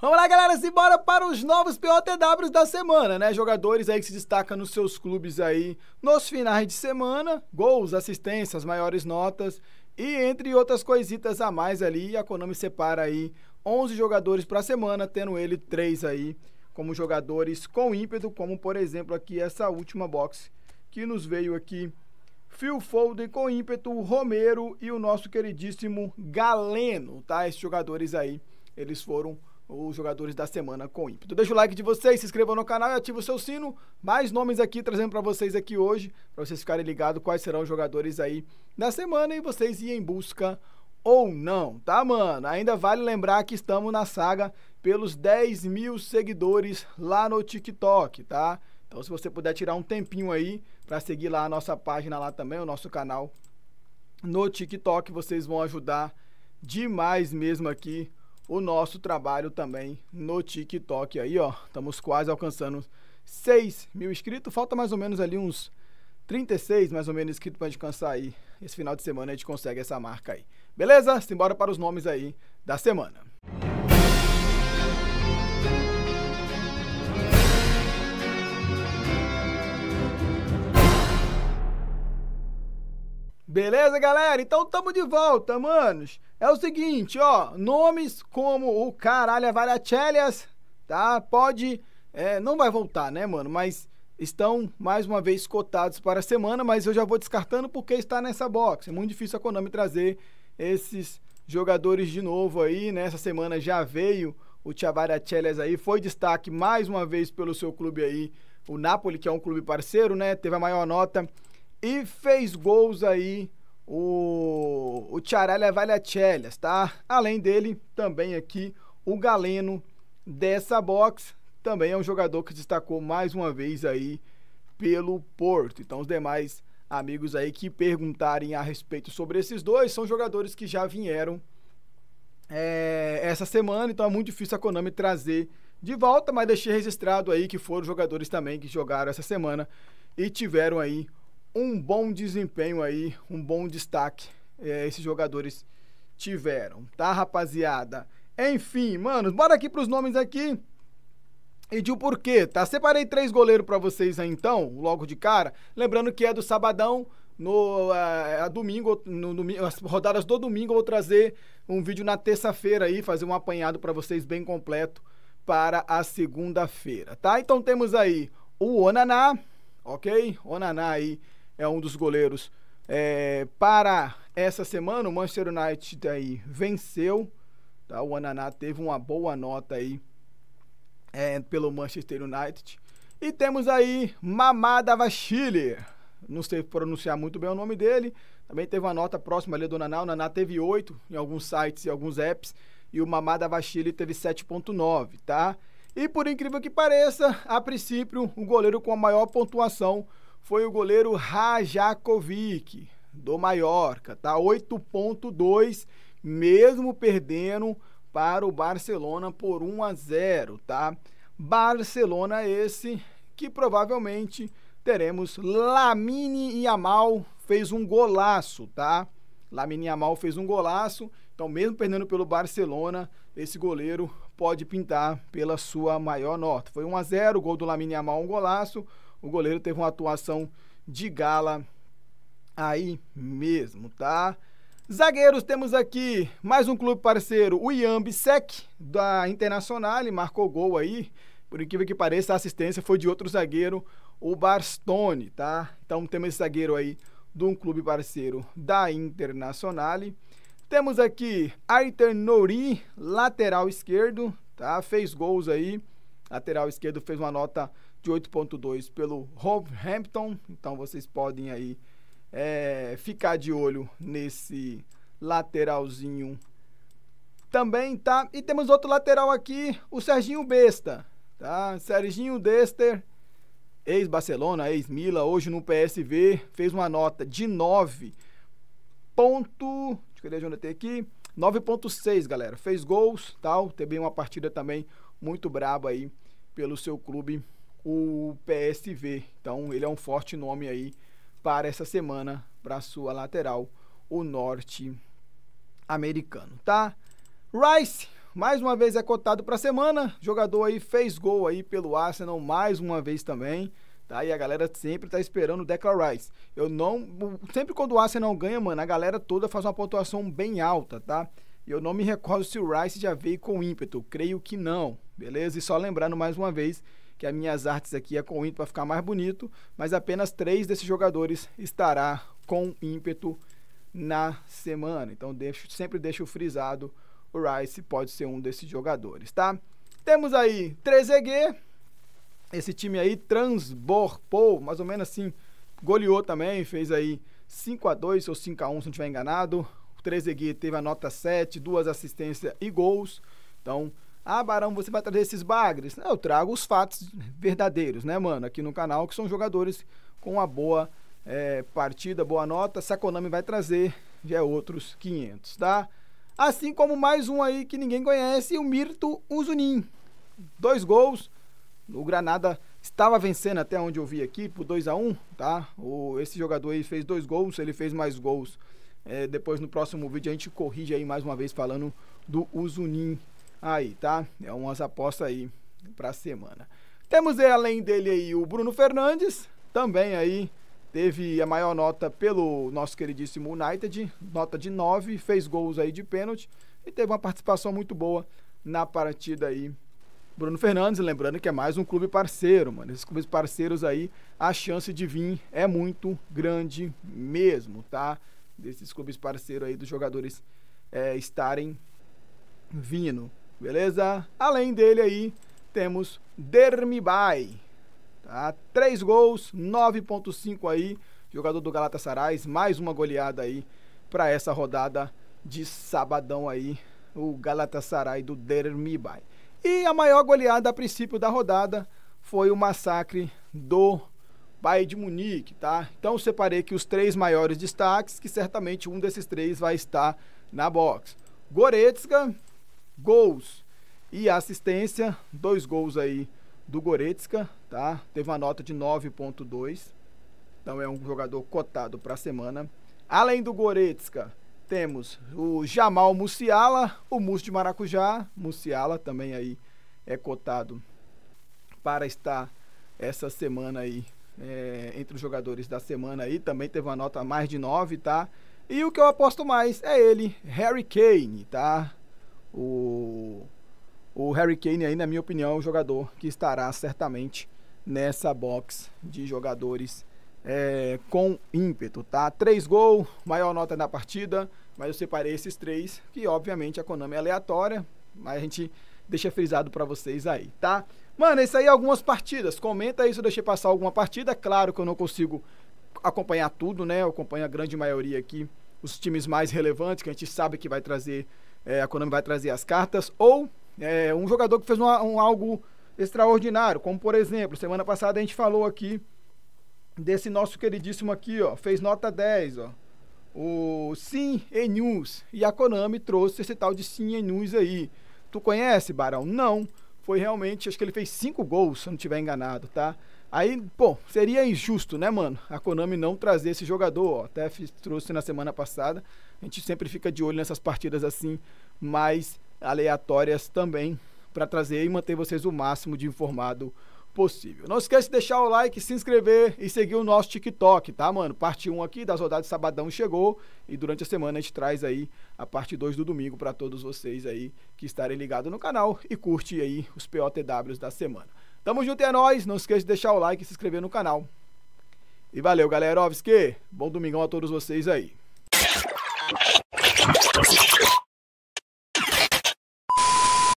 Vamos lá, galera, simbora para os novos POTWs da semana, né? Jogadores aí que se destacam nos seus clubes aí nos finais de semana, gols, assistências, maiores notas e entre outras coisitas a mais ali, a Konami separa aí 11 jogadores para a semana, tendo ele três aí como jogadores com ímpeto, como por exemplo aqui essa última box que nos veio aqui Phil Foden com ímpeto, Romero e o nosso queridíssimo Galeno, tá? Esses jogadores aí, eles foram os jogadores da semana com ímpeto. Deixa o like de vocês, se inscreva no canal e ative o seu sino. Mais nomes aqui trazendo para vocês aqui hoje, para vocês ficarem ligados quais serão os jogadores aí da semana e vocês irem em busca ou não, tá, mano? Ainda vale lembrar que estamos na saga pelos 10 mil seguidores lá no TikTok, tá? Então, se você puder tirar um tempinho aí para seguir lá a nossa página lá também, o nosso canal no TikTok, vocês vão ajudar demais mesmo aqui o nosso trabalho também no TikTok aí, ó. Estamos quase alcançando 6 mil inscritos. Falta mais ou menos ali uns 36, mais ou menos, inscritos para alcançar aí. Esse final de semana a gente consegue essa marca aí. Beleza? Simbora para os nomes aí da semana. Música Beleza, galera? Então tamo de volta, manos. É o seguinte, ó, nomes como o Caralho é Varachellias, tá? Pode, é, não vai voltar, né, mano? Mas estão mais uma vez cotados para a semana, mas eu já vou descartando porque está nessa box. É muito difícil a Konami trazer esses jogadores de novo aí, né? Essa semana já veio o Chavarachellas aí, foi destaque mais uma vez pelo seu clube aí, o Napoli, que é um clube parceiro, né? Teve a maior nota e fez gols aí o, o Tiarelli Valhacelhas, tá? Além dele, também aqui o Galeno dessa box. Também é um jogador que destacou mais uma vez aí pelo Porto. Então, os demais amigos aí que perguntarem a respeito sobre esses dois são jogadores que já vieram é, essa semana, então é muito difícil a Konami trazer de volta, mas deixei registrado aí que foram jogadores também que jogaram essa semana e tiveram aí um bom desempenho aí, um bom destaque é, esses jogadores tiveram, tá, rapaziada? Enfim, manos, bora aqui pros nomes aqui e de o porquê, tá? Separei três goleiros para vocês aí então, logo de cara. Lembrando que é do sabadão, no a, é, é, a domingo, no as rodadas do domingo eu vou trazer um vídeo na terça-feira aí, fazer um apanhado para vocês bem completo para a segunda-feira, tá? Então temos aí o Onaná, ok? Onaná aí é um dos goleiros. É, para essa semana, o Manchester United aí venceu. Tá? O Ananá teve uma boa nota aí é, pelo Manchester United. E temos aí Mamadava Chile. Não sei pronunciar muito bem o nome dele. Também teve uma nota próxima ali do Naná. O Naná teve 8 em alguns sites e alguns apps. E o Mamadava Chile teve 7,9, tá? E por incrível que pareça, a princípio, o goleiro com a maior pontuação foi o goleiro Rajakovic, do Mallorca, tá? 8.2, mesmo perdendo para o Barcelona por 1 a 0, tá? Barcelona esse que provavelmente teremos Lamine Yamal fez um golaço, tá? Lamine Yamal fez um golaço, então mesmo perdendo pelo Barcelona, esse goleiro pode pintar pela sua maior nota. Foi 1 a 0, gol do Lamine Yamal, um golaço. O goleiro teve uma atuação de gala aí mesmo, tá? Zagueiros, temos aqui mais um clube parceiro, o Iambisec, da Internacional, ele marcou gol aí. Por incrível que pareça, a assistência foi de outro zagueiro, o Barstone, tá? Então temos esse zagueiro aí de um clube parceiro da Internacional. Temos aqui Arthur nori lateral esquerdo, tá? Fez gols aí. Lateral esquerdo fez uma nota de 8.2 pelo Hampton. Então vocês podem aí é, ficar de olho nesse lateralzinho também, tá? E temos outro lateral aqui, o Serginho Besta, tá? Serginho Dester, ex-Barcelona, ex-Mila, hoje no PSV, fez uma nota de 9 ponto, deixa eu ver aqui, 9.6, galera. Fez gols, tal, teve uma partida também muito braba aí pelo seu clube o PSV. Então ele é um forte nome aí para essa semana para sua lateral, o norte americano, tá? Rice, mais uma vez é cotado para a semana. Jogador aí fez gol aí pelo Arsenal mais uma vez também. Tá? E a galera sempre tá esperando o Declan Rice. Eu não, sempre quando o Arsenal ganha, mano, a galera toda faz uma pontuação bem alta, tá? E eu não me recordo se o Rice já veio com ímpeto, creio que não. Beleza? E só lembrando mais uma vez que as minhas artes aqui é com ímpeto para ficar mais bonito, mas apenas três desses jogadores estará com ímpeto na semana. Então deixo, sempre deixo frisado, o Rice pode ser um desses jogadores, tá? Temos aí 3 esse time aí transborpou, mais ou menos assim, goleou também, fez aí 5 a 2 ou 5 a 1 se não estiver enganado. O 3 teve a nota 7, duas assistências e gols. Então, ah, Barão, você vai trazer esses bagres? Não, eu trago os fatos verdadeiros, né, mano? Aqui no canal, que são jogadores com uma boa é, partida, boa nota. Se a Konami vai trazer, já é outros 500, tá? Assim como mais um aí que ninguém conhece, o Mirto Uzunin. Dois gols. O Granada estava vencendo até onde eu vi aqui, por 2 a 1 um, tá? O, esse jogador aí fez dois gols, ele fez mais gols. É, depois no próximo vídeo a gente corrige aí mais uma vez falando do Uzunin aí, tá? É umas apostas aí para a semana. Temos aí, além dele aí o Bruno Fernandes, também aí teve a maior nota pelo nosso queridíssimo United, nota de 9, fez gols aí de pênalti e teve uma participação muito boa na partida aí. Bruno Fernandes, lembrando que é mais um clube parceiro, mano. Esses clubes parceiros aí, a chance de vir é muito grande mesmo, tá? Desses clubes parceiros aí, dos jogadores é, estarem vindo beleza? Além dele aí, temos Dermibai, tá? três gols, 9.5 aí, jogador do Galatasaray, mais uma goleada aí para essa rodada de sabadão aí, o Galatasaray do Dermibai. E a maior goleada a princípio da rodada foi o massacre do Bayern de Munique, tá? Então separei aqui os três maiores destaques, que certamente um desses três vai estar na box. Goretzka, gols e assistência, dois gols aí do Goretzka, tá? Teve uma nota de 9.2. Então é um jogador cotado para a semana. Além do Goretzka, temos o Jamal Musiala, o Mus de Maracujá, Musiala também aí é cotado para estar essa semana aí é, entre os jogadores da semana aí, também teve uma nota mais de 9, tá? E o que eu aposto mais é ele, Harry Kane, tá? O, o Harry Kane aí, na minha opinião, é um jogador que estará certamente nessa box de jogadores é, com ímpeto, tá? Três gols, maior nota na partida, mas eu separei esses três, que obviamente a Konami é aleatória, mas a gente deixa frisado para vocês aí, tá? Mano, é isso aí é algumas partidas. Comenta aí se eu deixei passar alguma partida. Claro que eu não consigo acompanhar tudo, né? Eu acompanho a grande maioria aqui, os times mais relevantes que a gente sabe que vai trazer é, a Konami vai trazer as cartas, ou é, um jogador que fez um, um, algo extraordinário, como por exemplo, semana passada a gente falou aqui desse nosso queridíssimo aqui, ó, fez nota 10, ó, o Sim Enus e a Konami trouxe esse tal de Sim Enus aí. Tu conhece, Barão? Não. Foi realmente, acho que ele fez cinco gols, se eu não estiver enganado, tá? Aí, bom, seria injusto, né, mano? A Konami não trazer esse jogador. Ó, até fiz, trouxe na semana passada. A gente sempre fica de olho nessas partidas assim, mais aleatórias também, para trazer e manter vocês o máximo de informado possível. Não esquece de deixar o like, se inscrever e seguir o nosso TikTok, tá, mano? Parte 1 aqui das rodadas de sabadão chegou e durante a semana a gente traz aí a parte 2 do domingo para todos vocês aí que estarem ligados no canal e curte aí os POTWs da semana. Tamo junto e é nóis. Não esqueça de deixar o like e se inscrever no canal. E valeu, galera. Ovski. Bom domingão a todos vocês aí.